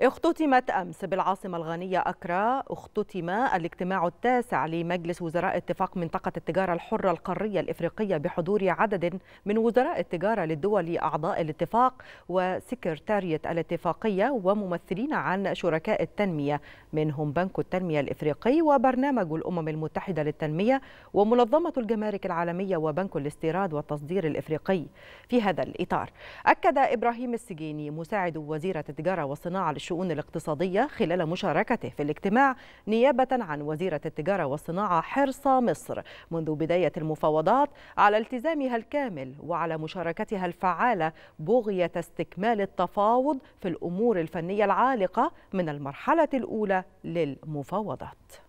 اختتمت أمس بالعاصمة الغانية أكرا اختتم الاجتماع التاسع لمجلس وزراء اتفاق منطقة التجارة الحرة القارية الإفريقية بحضور عدد من وزراء التجارة للدول أعضاء الاتفاق وسكرتارية الاتفاقية وممثلين عن شركاء التنمية منهم بنك التنمية الإفريقي وبرنامج الأمم المتحدة للتنمية ومنظمة الجمارك العالمية وبنك الاستيراد والتصدير الإفريقي في هذا الإطار أكد إبراهيم السجيني مساعد وزيرة التجارة والصناعة الشؤون الاقتصادية خلال مشاركته في الاجتماع نيابة عن وزيرة التجارة والصناعة حرص مصر منذ بداية المفاوضات على التزامها الكامل وعلى مشاركتها الفعالة بغية استكمال التفاوض في الأمور الفنية العالقة من المرحلة الأولى للمفاوضات